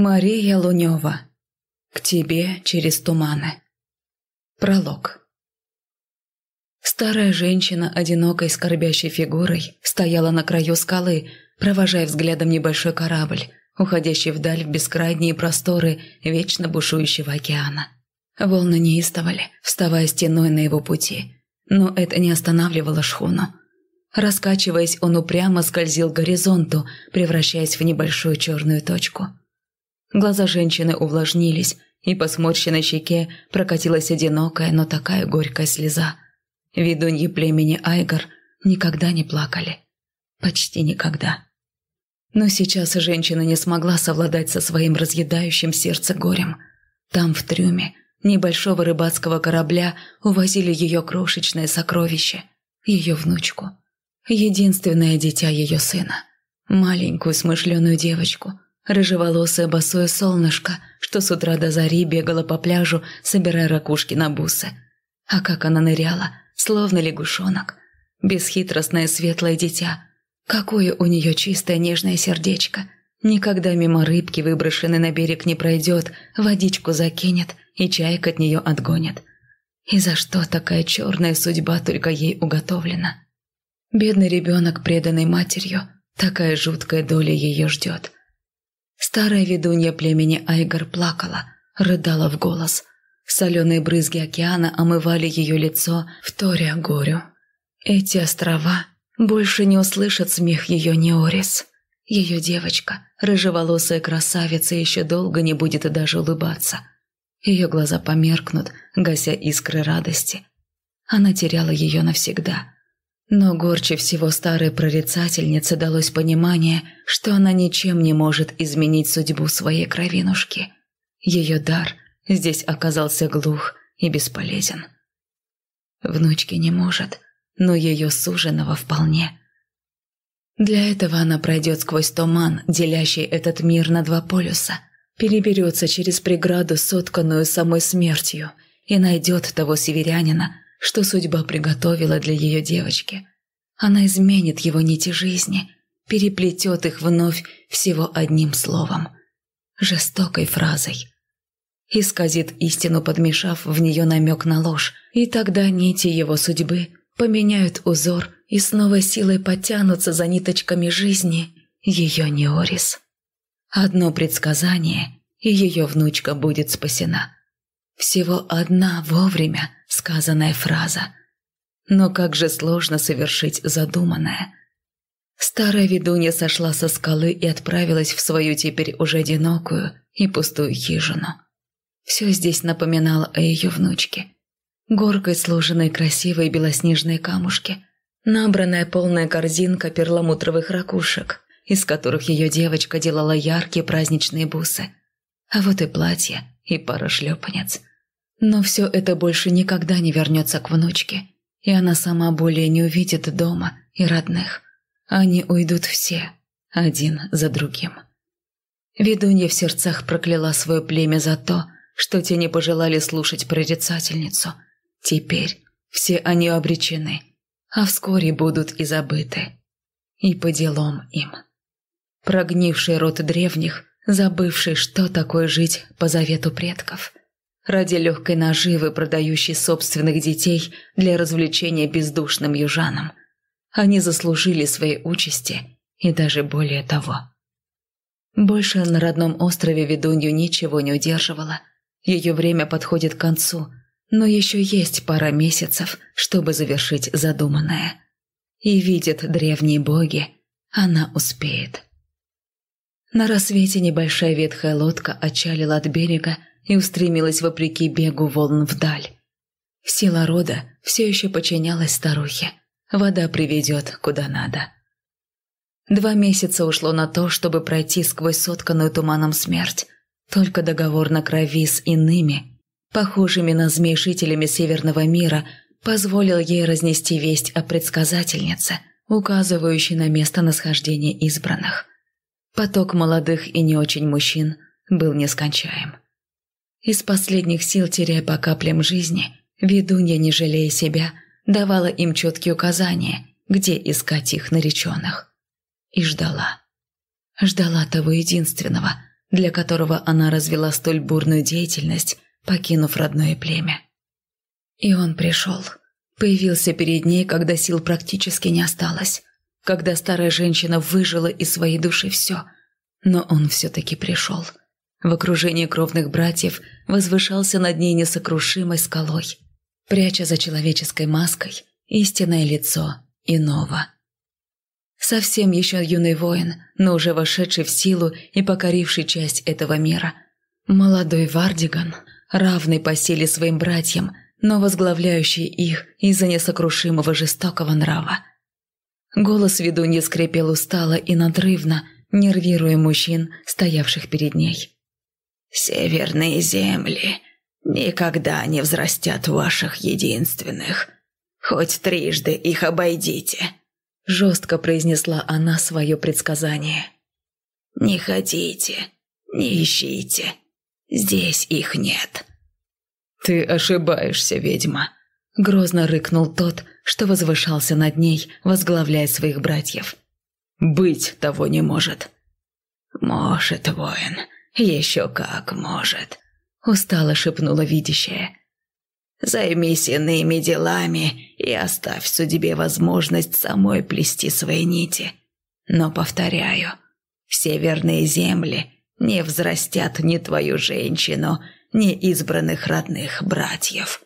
Мария Лунева. К тебе через туманы. Пролог. Старая женщина, одинокой скорбящей фигурой, стояла на краю скалы, провожая взглядом небольшой корабль, уходящий вдаль в бескрайние просторы вечно бушующего океана. Волны неистовали, вставая стеной на его пути, но это не останавливало шхуну. Раскачиваясь, он упрямо скользил к горизонту, превращаясь в небольшую черную точку – Глаза женщины увлажнились, и по сморщенной щеке прокатилась одинокая, но такая горькая слеза. Ведуньи племени Айгор никогда не плакали. Почти никогда. Но сейчас женщина не смогла совладать со своим разъедающим сердце горем. Там, в трюме, небольшого рыбацкого корабля увозили ее крошечное сокровище, ее внучку. Единственное дитя ее сына. Маленькую смышленую девочку – рыжеволосое босое солнышко, что с утра до зари бегало по пляжу, собирая ракушки на бусы. А как она ныряла, словно лягушонок. Бесхитростное светлое дитя. Какое у нее чистое нежное сердечко. Никогда мимо рыбки, выброшенной на берег, не пройдет, водичку закинет и чайка от нее отгонит. И за что такая черная судьба только ей уготовлена? Бедный ребенок, преданный матерью, такая жуткая доля ее ждет. Старая ведунья племени Айгар плакала, рыдала в голос. Соленые брызги океана омывали ее лицо, вторя горю. Эти острова больше не услышат смех ее Неорис. Ее девочка, рыжеволосая красавица, еще долго не будет даже улыбаться. Ее глаза померкнут, гася искры радости. Она теряла ее навсегда – но горче всего старой прорицательнице далось понимание, что она ничем не может изменить судьбу своей кровинушки. Ее дар здесь оказался глух и бесполезен. Внучки не может, но ее суженого вполне. Для этого она пройдет сквозь туман, делящий этот мир на два полюса, переберется через преграду, сотканную самой смертью, и найдет того северянина, что судьба приготовила для ее девочки. Она изменит его нити жизни, переплетет их вновь всего одним словом. Жестокой фразой. Исказит истину, подмешав в нее намек на ложь, и тогда нити его судьбы поменяют узор и с новой силой потянутся за ниточками жизни ее неорис. Одно предсказание, и ее внучка будет спасена. Всего одна вовремя – сказанная фраза. Но как же сложно совершить задуманное. Старая ведунья сошла со скалы и отправилась в свою теперь уже одинокую и пустую хижину. Все здесь напоминало о ее внучке. Горкой сложенные красивые белоснежные камушки, набранная полная корзинка перламутровых ракушек, из которых ее девочка делала яркие праздничные бусы. А вот и платье, и пара шлепанец – но все это больше никогда не вернется к внучке, и она сама более не увидит дома и родных. Они уйдут все, один за другим. Ведунья в сердцах прокляла свое племя за то, что те не пожелали слушать прорицательницу. Теперь все они обречены, а вскоре будут и забыты. И по делам им. Прогнивший род древних, забывший, что такое жить по завету предков – ради легкой наживы, продающей собственных детей для развлечения бездушным южанам. Они заслужили свои участи и даже более того. Больше на родном острове ведунью ничего не удерживало. Ее время подходит к концу, но еще есть пара месяцев, чтобы завершить задуманное. И видят древние боги, она успеет. На рассвете небольшая ветхая лодка отчалила от берега и устремилась вопреки бегу волн вдаль. Сила рода все еще подчинялась старухе. Вода приведет куда надо. Два месяца ушло на то, чтобы пройти сквозь сотканную туманом смерть. Только договор на крови с иными, похожими на змей жителями Северного мира, позволил ей разнести весть о предсказательнице, указывающей на место нахождения избранных. Поток молодых и не очень мужчин был нескончаем. Из последних сил, теряя по каплям жизни, ведунья, не жалея себя, давала им четкие указания, где искать их нареченных. И ждала. Ждала того единственного, для которого она развела столь бурную деятельность, покинув родное племя. И он пришел. Появился перед ней, когда сил практически не осталось. Когда старая женщина выжила из своей души все. Но он все-таки пришел. — в окружении кровных братьев возвышался над ней несокрушимой скалой, пряча за человеческой маской истинное лицо иного. Совсем еще юный воин, но уже вошедший в силу и покоривший часть этого мира. Молодой Вардиган, равный по силе своим братьям, но возглавляющий их из-за несокрушимого жестокого нрава. Голос ведуньи скрипел устало и надрывно, нервируя мужчин, стоявших перед ней. Северные земли никогда не взрастят ваших единственных. Хоть трижды их обойдите», – жестко произнесла она свое предсказание. «Не ходите, не ищите. Здесь их нет». «Ты ошибаешься, ведьма», – грозно рыкнул тот, что возвышался над ней, возглавляя своих братьев. «Быть того не может». «Может, воин», «Еще как может», – устало шепнула видящая. «Займись иными делами и оставь судьбе возможность самой плести свои нити. Но, повторяю, северные земли не взрастят ни твою женщину, ни избранных родных братьев».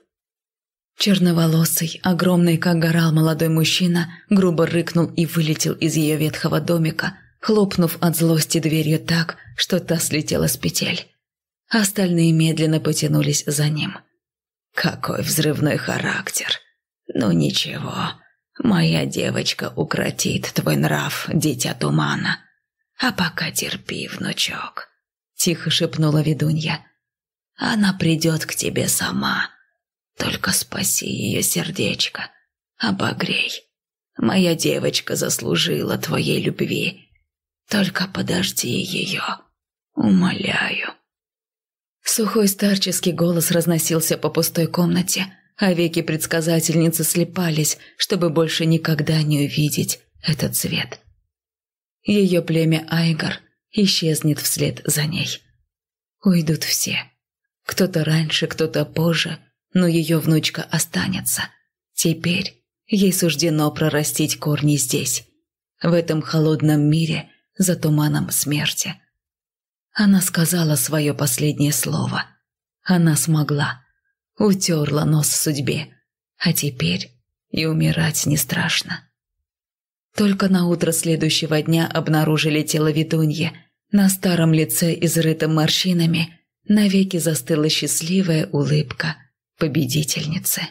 Черноволосый, огромный как горал молодой мужчина, грубо рыкнул и вылетел из ее ветхого домика, хлопнув от злости дверью так, что та слетела с петель. Остальные медленно потянулись за ним. «Какой взрывной характер! Ну ничего, моя девочка укротит твой нрав, дитя тумана. А пока терпи, внучок!» – тихо шепнула ведунья. «Она придет к тебе сама. Только спаси ее сердечко, обогрей. Моя девочка заслужила твоей любви» Только подожди ее. Умоляю». Сухой старческий голос разносился по пустой комнате, а веки предсказательницы слепались, чтобы больше никогда не увидеть этот цвет. Ее племя Айгар исчезнет вслед за ней. Уйдут все. Кто-то раньше, кто-то позже, но ее внучка останется. Теперь ей суждено прорастить корни здесь. В этом холодном мире за туманом смерти. Она сказала свое последнее слово. Она смогла. Утерла нос судьбе. А теперь и умирать не страшно. Только на утро следующего дня обнаружили тело ведуньи. На старом лице, изрытом морщинами, навеки застыла счастливая улыбка победительницы.